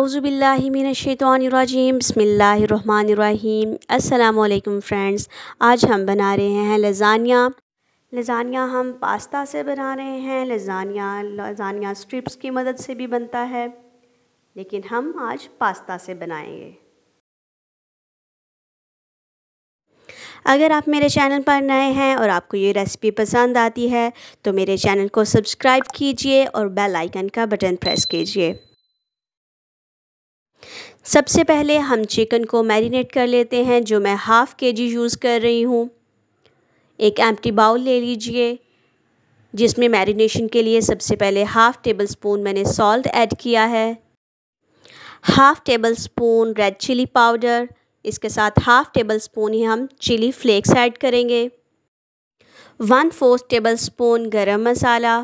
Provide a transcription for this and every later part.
आउज़बिल्लिमिनशैतवानरजीम बसमीम अल्लाम फ्रेंड्स आज हम बना रहे हैं लजानिया लजानिया हम पास्ता से बना रहे हैं लजानिया लजानिया स्ट्रिप्स की मदद से भी बनता है लेकिन हम आज पास्ता से बनाएंगे अगर आप मेरे चैनल पर नए हैं और आपको ये रेसिपी पसंद आती है तो मेरे चैनल को सब्सक्राइब कीजिए और बेल आइकन का बटन प्रेस कीजिए सबसे पहले हम चिकन को मैरिनेट कर लेते हैं जो मैं हाफ़ के जी यूज़ कर रही हूँ एक एम्प्टी बाउल ले लीजिए जिसमें मैरिनेशन के लिए सबसे पहले हाफ़ टेबल स्पून मैंने सॉल्ट ऐड किया है half tablespoon red chilli powder इसके साथ हाफ़ टेबल स्पून ही हम चिली फ्लेक्स ऐड करेंगे one fourth tablespoon garam masala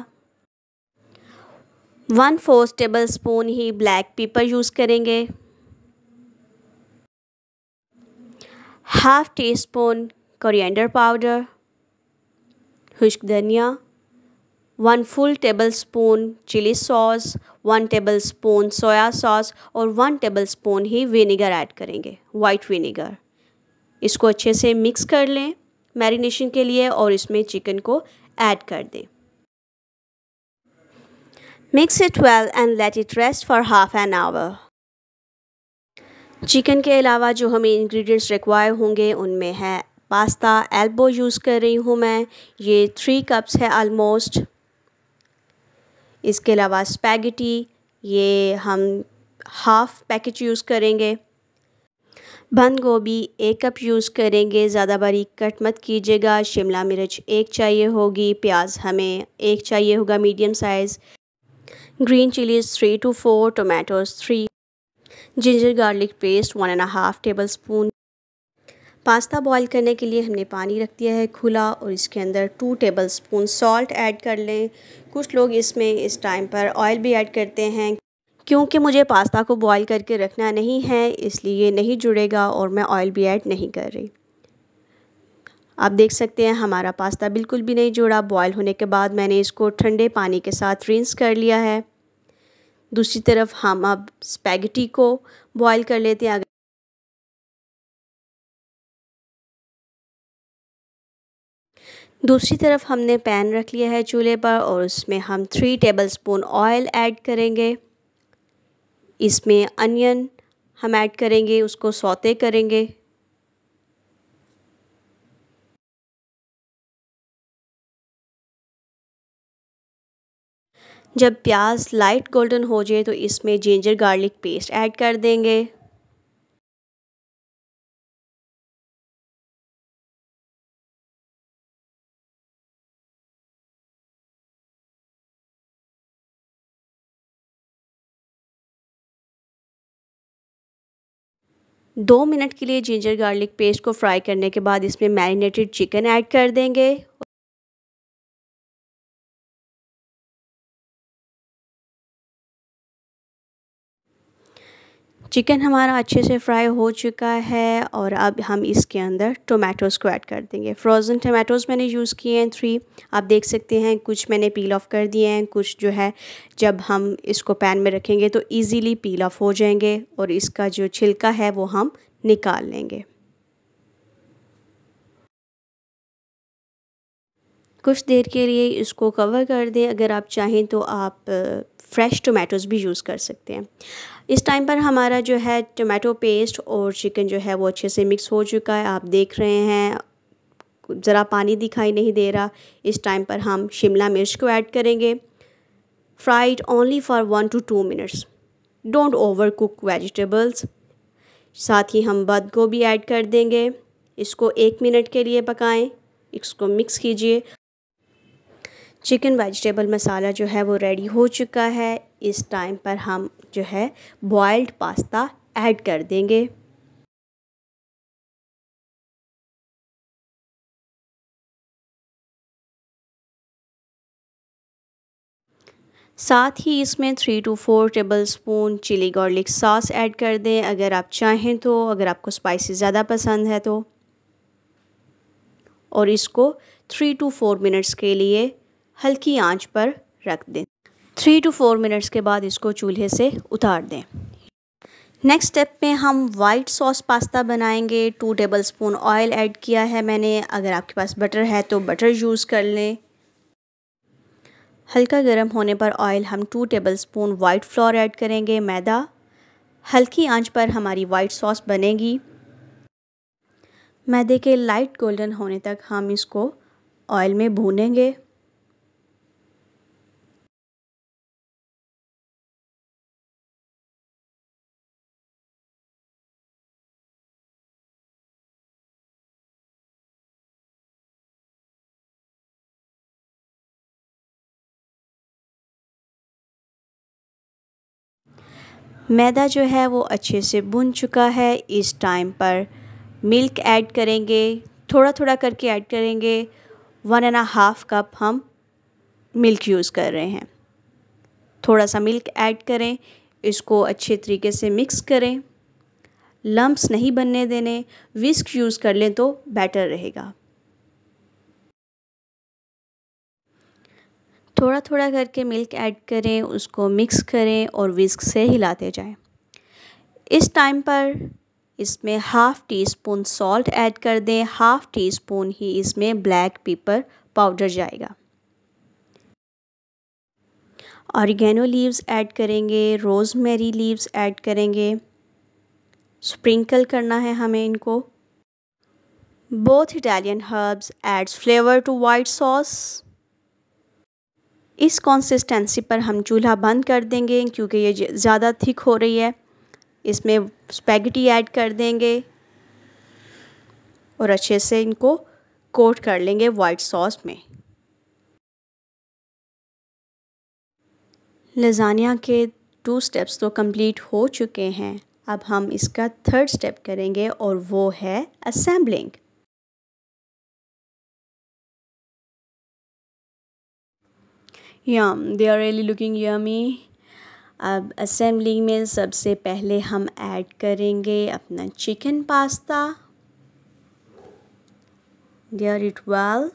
one fourth tablespoon ही ब्लैक पेपर यूज़ करेंगे half teaspoon coriander powder खुश्क धनिया one full tablespoon chilli sauce one tablespoon soya sauce और one tablespoon ही vinegar add करेंगे white vinegar इसको अच्छे से मिक्स कर लें मैरिनेशन के लिए और इसमें चिकन को ऐड कर दें mix it well and let it rest for half an hour chicken के अलावा जो हमें इंग्रेडिएंट्स रिक्वायर होंगे उनमें है पास्ता एल्बो यूज़ कर रही हूँ मैं ये थ्री कप्स है आलमोस्ट इसके अलावा स्पैगेटी ये हम हाफ़ पैकेट यूज़ करेंगे बंद गोभी एक कप यूज़ करेंगे ज़्यादा बारीक कट मत कीजिएगा शिमला मिर्च एक चाहिए होगी प्याज हमें एक चाहिए होगा medium size green chillies three two four tomatoes three ginger garlic paste one and half tablespoon pasta boil करने के लिए हमने पानी रख दिया है खुला और इसके अंदर two tablespoon salt add कर लें कुछ लोग इसमें इस टाइम पर ऑयल भी ऐड करते हैं क्योंकि मुझे पास्ता को बॉईल करके रखना नहीं है इसलिए ये नहीं जुड़ेगा और मैं ऑयल भी ऐड नहीं कर रही आप देख सकते हैं हमारा पास्ता बिल्कुल भी नहीं जुड़ा बॉयल होने के बाद मैंने इसको ठंडे पानी के साथ रिंस कर लिया है दूसरी तरफ हम अब स्पैगेटी को बॉईल कर लेते हैं दूसरी तरफ हमने पैन रख लिया है चूल्हे पर और उसमें हम थ्री टेबलस्पून ऑयल ऐड करेंगे इसमें अनियन हम ऐड करेंगे उसको सौते करेंगे जब प्याज लाइट गोल्डन हो जाए तो इसमें जिंजर गार्लिक पेस्ट ऐड कर देंगे दो मिनट के लिए जिंजर गार्लिक पेस्ट को फ्राई करने के बाद इसमें मैरिनेटेड चिकन ऐड कर देंगे चिकन हमारा अच्छे से फ्राई हो चुका है और अब हम इसके अंदर टोमेटोज़ को ऐड कर देंगे फ्रोज़न टमाटोज़ मैंने यूज़ किए हैं थ्री आप देख सकते हैं कुछ मैंने पील ऑफ़ कर दिए हैं कुछ जो है जब हम इसको पैन में रखेंगे तो इजीली पील ऑफ़ हो जाएंगे और इसका जो छिलका है वो हम निकाल लेंगे कुछ देर के लिए इसको कवर कर दें अगर आप चाहें तो आप फ्रेश टोमेटोज़ भी यूज़ कर सकते हैं इस टाइम पर हमारा जो है टमाटो पेस्ट और चिकन जो है वो अच्छे से मिक्स हो चुका है आप देख रहे हैं ज़रा पानी दिखाई नहीं दे रहा इस टाइम पर हम शिमला मिर्च को ऐड करेंगे fried only for one two two minutes don't overcook vegetables साथ ही हम बद गोभी ऐड कर देंगे इसको एक मिनट के लिए पकाएं इसको मिक्स कीजिए चिकन वेजिटेबल मसाला जो है वो रेडी हो चुका है इस टाइम पर हम जो है बॉयल्ड पास्ता ऐड कर देंगे साथ ही इसमें three two four tablespoon chilli garlic sauce add कर दें अगर आप चाहें तो अगर आपको स्पाइसी ज़्यादा पसंद है तो और इसको थ्री टू फोर मिनट्स के लिए हल्की आंच पर रख दें थ्री टू फोर मिनट्स के बाद इसको चूल्हे से उतार दें नेक्स्ट स्टेप में हम वाइट सॉस पास्ता बनाएंगे two tablespoon oil add किया है मैंने अगर आपके पास बटर है तो बटर यूज़ कर लें हल्का गर्म होने पर ऑयल हम two tablespoon white flour add करेंगे मैदा हल्की आंच पर हमारी वाइट सॉस बनेगी मैदे के लाइट गोल्डन होने तक हम इसको ऑयल में भूनेंगे मैदा जो है वो अच्छे से बुन चुका है इस टाइम पर मिल्क ऐड करेंगे थोड़ा थोड़ा करके ऐड करेंगे वन एंड हाफ़ कप हम मिल्क यूज़ कर रहे हैं थोड़ा सा मिल्क ऐड करें इसको अच्छे तरीके से मिक्स करें लम्ब्स नहीं बनने देने विस्क यूज़ कर लें तो बेटर रहेगा थोड़ा थोड़ा करके मिल्क ऐड करें उसको मिक्स करें और विस्क से हिलाते जाएं इस टाइम पर इसमें half teaspoon salt add कर दें हाफ़ टी स्पून ही इसमें ब्लैक पेपर पाउडर जाएगा ऑरिगेनो लीव्स ऐड करेंगे रोज़मेरी लीव्स ऐड करेंगे स्प्रिंकल करना है हमें इनको both Italian herbs adds flavour to white sauce इस कंसिस्टेंसी पर हम चूल्हा बंद कर देंगे क्योंकि ये ज़्यादा थिक हो रही है इसमें स्पैगेटी ऐड कर देंगे और अच्छे से इनको कोट कर लेंगे वाइट सॉस में लजानिया के टू स्टेप्स तो कंप्लीट हो चुके हैं अब हम इसका थर्ड स्टेप करेंगे और वो है assembling yum they are really looking yummy अब असेंबली में सबसे पहले हम ऐड करेंगे अपना chicken pasta they are it well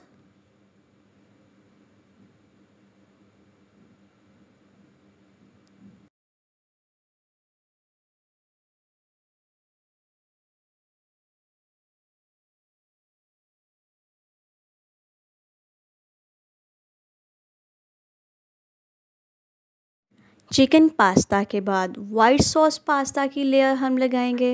chicken pasta के बाद वाइट सॉस पास्ता की लेयर हम लगाएंगे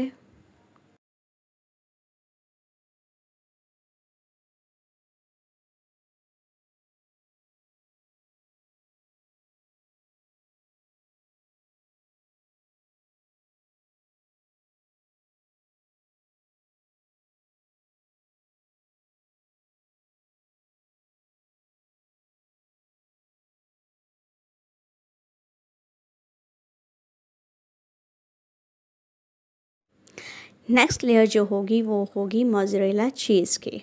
नेक्स्ट लेयर जो होगी वो होगी मोजरेला चीज़ की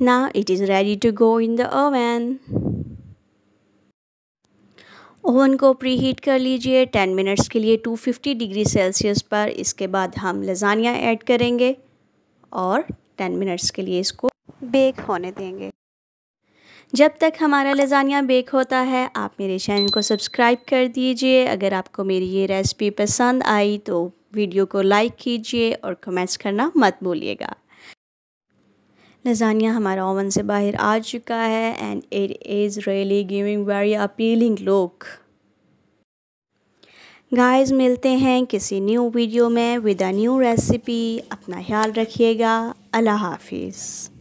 Now it is ready to go in the oven. Oven को प्री हीट कर लीजिए 10 मिनट्स के लिए 250 डिग्री सेल्सियस पर इसके बाद हम लजानिया ऐड करेंगे और 10 मिनट्स के लिए इसको बेक होने देंगे जब तक हमारा लजानिया बेक होता है आप मेरे चैनल को सब्सक्राइब कर दीजिए अगर आपको मेरी ये रेसिपी पसंद आई तो वीडियो को लाइक कीजिए और कमेंट्स करना मत भूलिएगा लजानिया हमारा ओवन से बाहर आ चुका है and it is really giving very appealing look guys मिलते हैं किसी न्यू वीडियो में विद अ न्यू रेसिपी अपना ख्याल रखिएगा अल्लाह हाफिज़